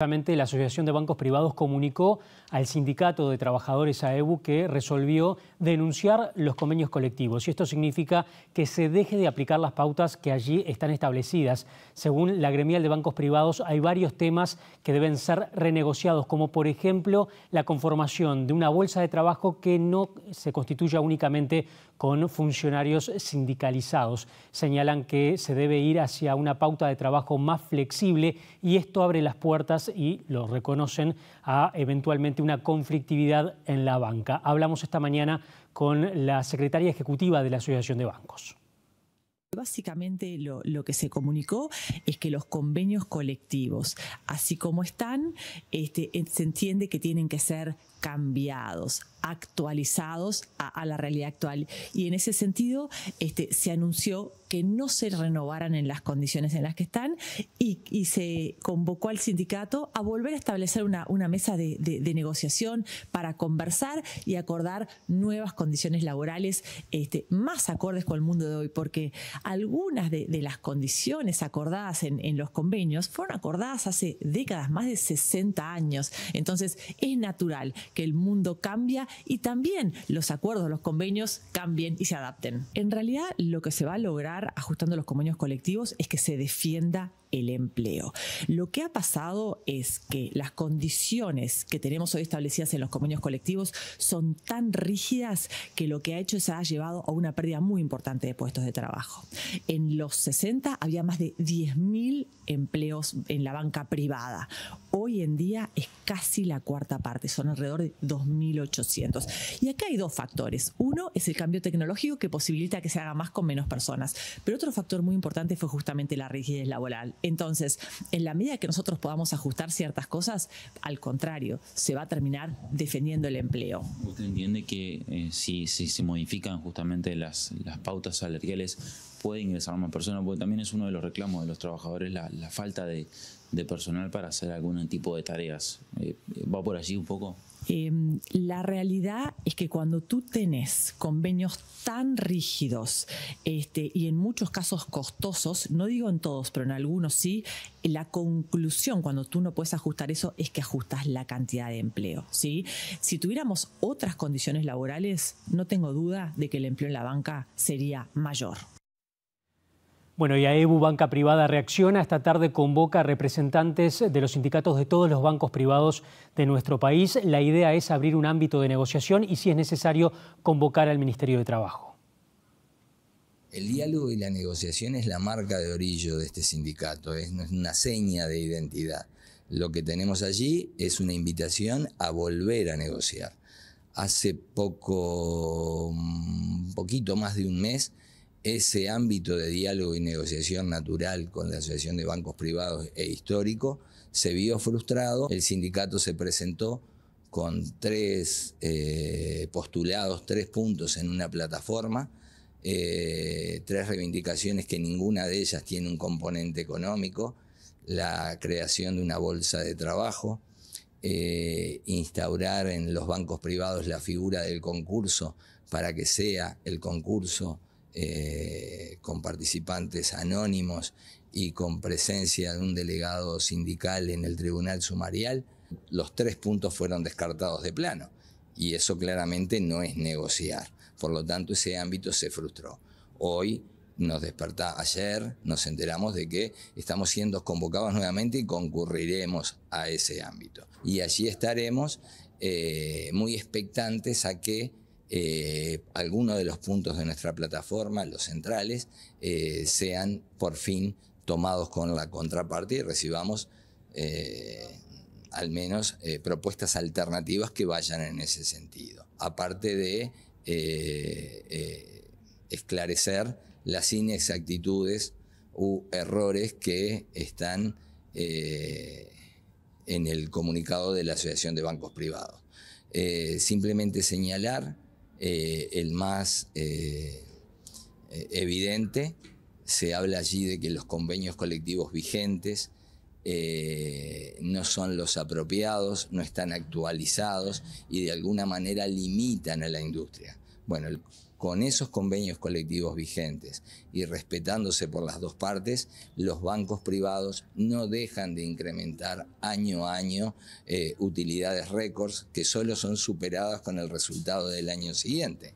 la Asociación de Bancos Privados comunicó al Sindicato de Trabajadores AEBU que resolvió denunciar los convenios colectivos. Y esto significa que se deje de aplicar las pautas que allí están establecidas. Según la gremial de bancos privados, hay varios temas que deben ser renegociados, como por ejemplo la conformación de una bolsa de trabajo que no se constituya únicamente con funcionarios sindicalizados. Señalan que se debe ir hacia una pauta de trabajo más flexible y esto abre las puertas y lo reconocen a eventualmente una conflictividad en la banca. Hablamos esta mañana con la secretaria ejecutiva de la Asociación de Bancos. Básicamente lo, que se comunicó es que los convenios colectivos, así como están, este, eh, se entiende que tienen que ser cambiados, actualizados a, la realidad actual. Y en ese sentido, este, se anunció que no se renovaran en las condiciones en las que están y, se convocó al sindicato a volver a establecer una, mesa de, negociación para conversar y acordar nuevas condiciones laborales este, más acordes con el mundo de hoy, porque algunas de, las condiciones acordadas en, en, los convenios fueron acordadas hace décadas, más de 60 años. Entonces, es natural que el mundo cambia y también los acuerdos, los convenios cambien y se adapten. En realidad lo que se va a lograr ajustando los convenios colectivos es que se defienda el empleo. Lo que ha pasado es que las condiciones que tenemos hoy establecidas en los convenios colectivos son tan rígidas que lo que ha hecho es ha llevado a una pérdida muy importante de puestos de trabajo. En los 60 había más de 10.000 empleos en la banca privada. Hoy en día es casi la cuarta parte, son alrededor de 2.800. Y acá hay dos factores. Uno es el cambio tecnológico que posibilita que se haga más con menos personas, pero otro factor muy importante fue justamente la rigidez laboral entonces, en la medida que nosotros podamos ajustar ciertas cosas, al contrario, se va a terminar defendiendo el empleo. ¿Usted entiende que eh, si, se modifican justamente las, pautas salariales, puede ingresar más personas, porque también es uno de los reclamos de los trabajadores la, falta de, personal para hacer algún tipo de tareas. Eh, ¿Va por allí un poco? Em, la realidad es que cuando tú tenés convenios tan rígidos este, y en muchos casos costosos, no digo en todos, pero en algunos sí, la conclusión cuando tú no puedes ajustar eso es que ajustas la cantidad de empleo. ¿sí? Si tuviéramos otras condiciones laborales, no tengo duda de que el empleo en la banca sería mayor. Bueno, y EBU, Banca Privada reacciona. Esta tarde convoca a representantes de los sindicatos de todos los bancos privados de nuestro país. La idea es abrir un ámbito de negociación y, si es necesario, convocar al Ministerio de Trabajo. El diálogo y la negociación es la marca de orillo de este sindicato, es una seña de identidad. Lo que tenemos allí es una invitación a volver a negociar. Hace poco, un poquito más de un mes, ese ámbito de diálogo y negociación natural con la Asociación de Bancos Privados e Histórico se vio frustrado. El sindicato se presentó con tres eh, postulados, tres puntos en una plataforma, eh, tres reivindicaciones que ninguna de ellas tiene un componente económico, la creación de una bolsa de trabajo, eh, instaurar en los bancos privados la figura del concurso para que sea el concurso eh, con participantes anónimos y con presencia de un delegado sindical en el tribunal sumarial, los tres puntos fueron descartados de plano. Y eso claramente no es negociar. Por lo tanto, ese ámbito se frustró. Hoy nos despertá, ayer nos enteramos de que estamos siendo convocados nuevamente y concurriremos a ese ámbito. Y allí estaremos eh, muy expectantes a que eh, algunos de los puntos de nuestra plataforma, los centrales, eh, sean por fin tomados con la contraparte y recibamos eh, al menos propuestas alternativas que vayan en ese sentido. Aparte de esclarecer las inexactitudes u errores que están en el comunicado de la Asociación de Bancos Privados. simplemente señalar eh, el más eh, eh, evidente, se habla allí de que los convenios colectivos vigentes no son los apropiados, no están actualizados y de alguna manera limitan a la industria. Bueno, el con esos convenios colectivos vigentes y respetándose por las dos partes, los bancos privados no dejan de incrementar año a año eh, utilidades récords que solo son superadas con el resultado del año siguiente.